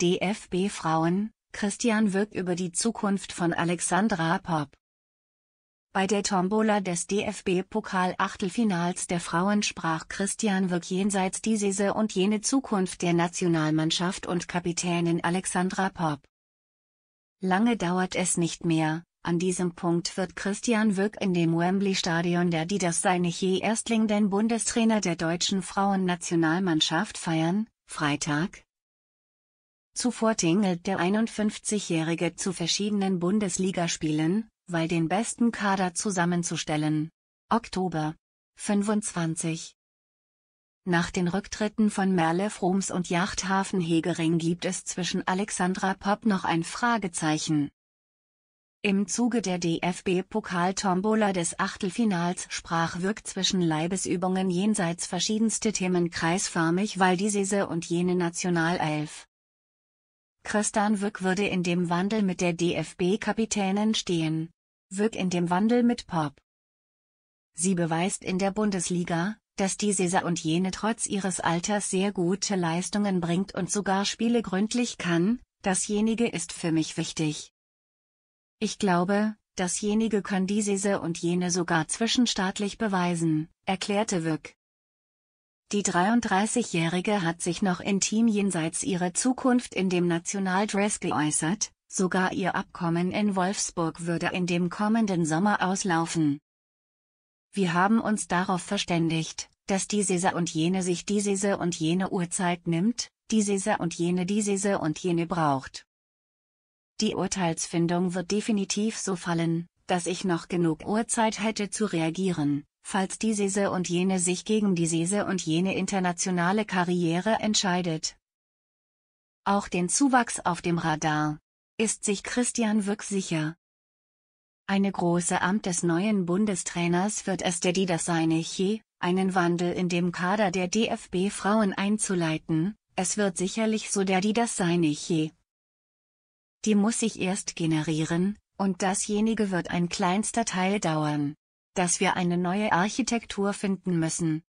DFB Frauen, Christian Wirk über die Zukunft von Alexandra Popp. Bei der Tombola des DFB-Pokal-Achtelfinals der Frauen sprach Christian Wirk jenseits die Sese und jene Zukunft der Nationalmannschaft und Kapitänin Alexandra Popp. Lange dauert es nicht mehr, an diesem Punkt wird Christian Wirk in dem Wembley-Stadion der Didas je Erstling den Bundestrainer der deutschen Frauennationalmannschaft feiern, Freitag, Zuvor tingelt der 51-Jährige zu verschiedenen Bundesligaspielen, weil den besten Kader zusammenzustellen. Oktober 25 nach den Rücktritten von Merle Froms und Yachthafen Hegering gibt es zwischen Alexandra Popp noch ein Fragezeichen. Im Zuge der DFB-Pokal-Tombola des Achtelfinals sprach Wirk zwischen Leibesübungen jenseits verschiedenste Themen kreisförmig, Waldisese und jene Nationalelf Christian Wück würde in dem Wandel mit der DFB-Kapitänin stehen. Wück in dem Wandel mit Pop. Sie beweist in der Bundesliga, dass die Saison und jene trotz ihres Alters sehr gute Leistungen bringt und sogar Spiele gründlich kann, dasjenige ist für mich wichtig. Ich glaube, dasjenige kann die Saison und jene sogar zwischenstaatlich beweisen, erklärte Wück. Die 33-Jährige hat sich noch intim jenseits ihrer Zukunft in dem Nationaldress geäußert, sogar ihr Abkommen in Wolfsburg würde in dem kommenden Sommer auslaufen. Wir haben uns darauf verständigt, dass die Sese und jene sich die Sese und jene Uhrzeit nimmt, die Sese und jene die Sese und jene braucht. Die Urteilsfindung wird definitiv so fallen, dass ich noch genug Uhrzeit hätte zu reagieren falls die Sese und jene sich gegen die Sese und jene internationale Karriere entscheidet. Auch den Zuwachs auf dem Radar ist sich Christian Wück sicher. Eine große Amt des neuen Bundestrainers wird es der das seine je, einen Wandel in dem Kader der DFB Frauen einzuleiten, es wird sicherlich so der die das seine je. Die muss sich erst generieren, und dasjenige wird ein kleinster Teil dauern dass wir eine neue Architektur finden müssen.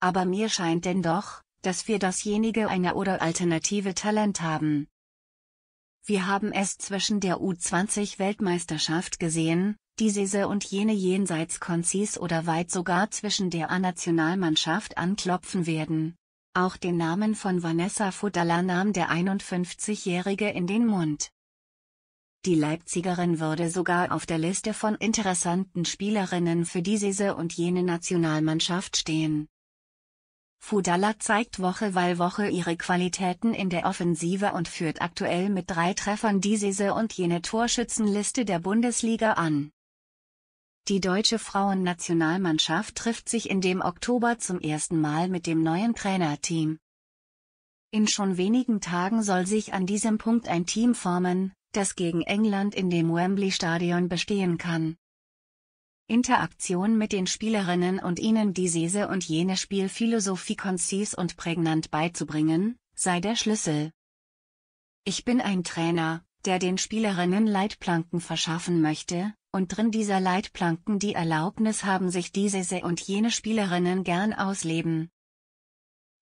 Aber mir scheint denn doch, dass wir dasjenige eine oder alternative Talent haben. Wir haben es zwischen der U20-Weltmeisterschaft gesehen, die Sese und jene jenseits Konzis oder weit sogar zwischen der A-Nationalmannschaft anklopfen werden. Auch den Namen von Vanessa Fudala nahm der 51-Jährige in den Mund. Die Leipzigerin würde sogar auf der Liste von interessanten Spielerinnen für diese und jene Nationalmannschaft stehen. Fudala zeigt Woche weil Woche ihre Qualitäten in der Offensive und führt aktuell mit drei Treffern diese und jene Torschützenliste der Bundesliga an. Die deutsche Frauennationalmannschaft trifft sich in dem Oktober zum ersten Mal mit dem neuen Trainerteam. In schon wenigen Tagen soll sich an diesem Punkt ein Team formen, das gegen England in dem Wembley-Stadion bestehen kann. Interaktion mit den Spielerinnen und ihnen diese und jene Spielphilosophie konzis und prägnant beizubringen, sei der Schlüssel. Ich bin ein Trainer, der den Spielerinnen Leitplanken verschaffen möchte, und drin dieser Leitplanken die Erlaubnis haben sich diese und jene Spielerinnen gern ausleben.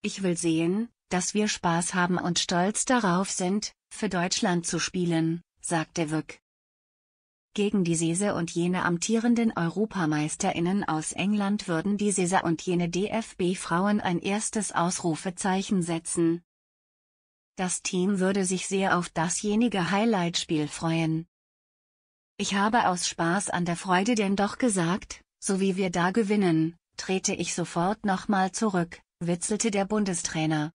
Ich will sehen, dass wir Spaß haben und stolz darauf sind, für Deutschland zu spielen, sagte Wück. Gegen die Sese und jene amtierenden Europameisterinnen aus England würden die Sese und jene DFB-Frauen ein erstes Ausrufezeichen setzen. Das Team würde sich sehr auf dasjenige Highlight-Spiel freuen. Ich habe aus Spaß an der Freude denn doch gesagt, so wie wir da gewinnen, trete ich sofort nochmal zurück, witzelte der Bundestrainer.